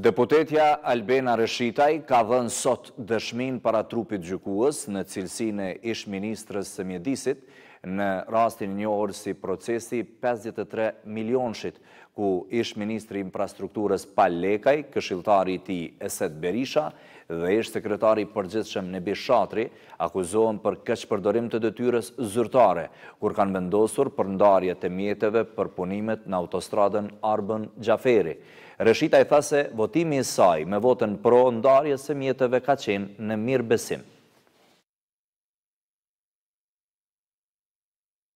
Deputetja Albena Reshitaj ka dhën sot dëshmin para trupit gjykuës në cilësine e ish ministrës së mjedisit, në rastin një orë si procesi 53 milionshit, ku ish Ministri Infrastrukturës Palekaj, këshiltari ti Eset Berisha, dhe ish sekretari përgjithshem në Bishatri, akuzohen për këtë përdorim të dëtyres zyrtare, kur kanë vendosur për ndarje të mjetëve për punimet në autostradën Arbën Gjaferi. Reshita i thase, votimi i saj me votën pro ndarje se mjetëve ka qenë në mirë besim.